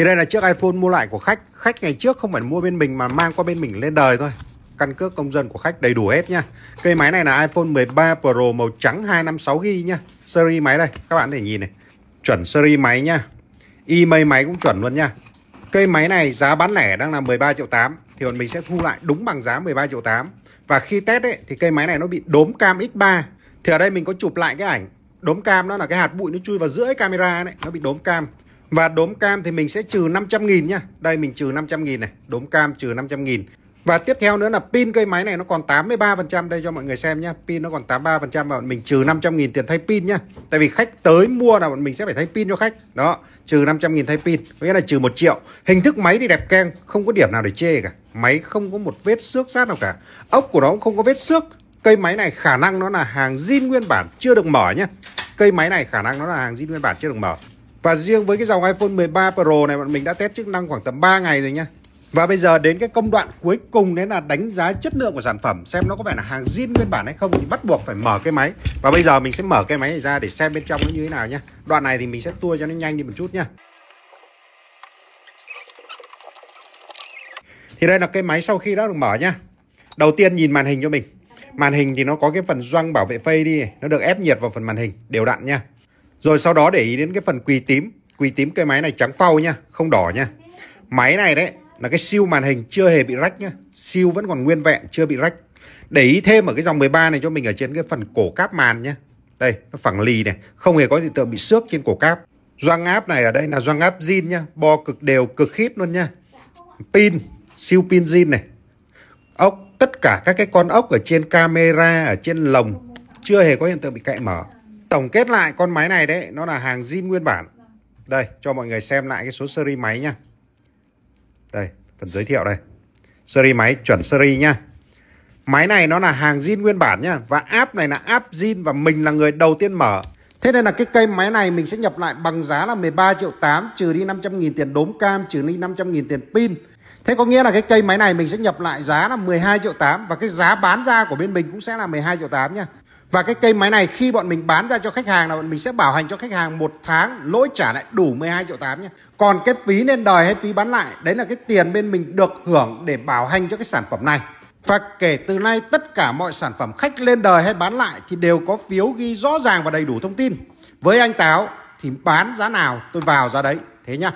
thì đây là chiếc iPhone mua lại của khách khách ngày trước không phải mua bên mình mà mang qua bên mình lên đời thôi căn cước công dân của khách đầy đủ hết nha cây máy này là iPhone 13 Pro màu trắng 256GB nha series máy đây các bạn để nhìn này chuẩn series máy nha email máy cũng chuẩn luôn nha cây máy này giá bán lẻ đang là 13 triệu 8 thì bọn mình sẽ thu lại đúng bằng giá 13 triệu 8 và khi test ấy, thì cây máy này nó bị đốm cam X3 thì ở đây mình có chụp lại cái ảnh đốm cam nó là cái hạt bụi nó chui vào giữa cái camera đấy nó bị đốm cam và đốm cam thì mình sẽ trừ 500 nghìn nhá. Đây mình trừ 500 nghìn này, đốm cam trừ 500 nghìn. Và tiếp theo nữa là pin cây máy này nó còn 83% đây cho mọi người xem nhá. Pin nó còn 83% và bọn mình trừ 500 000 tiền thay pin nhá. Tại vì khách tới mua là bọn mình sẽ phải thay pin cho khách. Đó, trừ 500 000 thay pin, có nghĩa là trừ 1 triệu. Hình thức máy thì đẹp keng, không có điểm nào để chê cả. Máy không có một vết xước sát nào cả. Ốc của nó cũng không có vết xước. Cây máy này khả năng nó là hàng zin nguyên bản chưa được mở nhá. Cây máy này khả năng nó là hàng zin nguyên bản chưa được mở. Và riêng với cái dòng iPhone 13 Pro này bọn mình đã test chức năng khoảng tầm 3 ngày rồi nha. Và bây giờ đến cái công đoạn cuối cùng đấy là đánh giá chất lượng của sản phẩm xem nó có phải là hàng zin nguyên bản hay không thì bắt buộc phải mở cái máy. Và bây giờ mình sẽ mở cái máy này ra để xem bên trong nó như thế nào nhá. Đoạn này thì mình sẽ tua cho nó nhanh đi một chút nhá. Thì đây là cái máy sau khi đã được mở nhá. Đầu tiên nhìn màn hình cho mình. Màn hình thì nó có cái phần doăng bảo vệ phây đi, nó được ép nhiệt vào phần màn hình đều đặn nha. Rồi sau đó để ý đến cái phần quỳ tím Quỳ tím cái máy này trắng phau nha Không đỏ nha Máy này đấy là cái siêu màn hình chưa hề bị rách nhá Siêu vẫn còn nguyên vẹn chưa bị rách Để ý thêm ở cái dòng 13 này cho mình ở trên cái phần cổ cáp màn nhá Đây nó phẳng lì này Không hề có hiện tượng bị xước trên cổ cáp Doang áp này ở đây là doang áp zin nhá Bo cực đều cực khít luôn nhá Pin siêu pin zin này Ốc tất cả các cái con ốc ở trên camera Ở trên lồng chưa hề có hiện tượng bị cạy mở tổng kết lại con máy này đấy nó là hàng zin nguyên bản đây cho mọi người xem lại cái số seri máy nha đây phần giới thiệu đây seri máy chuẩn seri nha. máy này nó là hàng zin nguyên bản nhá và app này là app zin và mình là người đầu tiên mở Thế nên là cái cây máy này mình sẽ nhập lại bằng giá là 13 triệu 8 trừ đi 500 nghìn tiền đốm cam trừ đi 500 nghìn tiền pin. Thế có nghĩa là cái cây máy này mình sẽ nhập lại giá là 12 triệu 8 và cái giá bán ra của bên mình cũng sẽ là 12 triệu 8 nha. Và cái cây máy này khi bọn mình bán ra cho khách hàng là bọn mình sẽ bảo hành cho khách hàng một tháng lỗi trả lại đủ 12 triệu 8 nhé. Còn cái phí nên đời hay phí bán lại, đấy là cái tiền bên mình được hưởng để bảo hành cho cái sản phẩm này. Và kể từ nay tất cả mọi sản phẩm khách lên đời hay bán lại thì đều có phiếu ghi rõ ràng và đầy đủ thông tin. Với anh Táo thì bán giá nào tôi vào giá đấy. Thế nhá.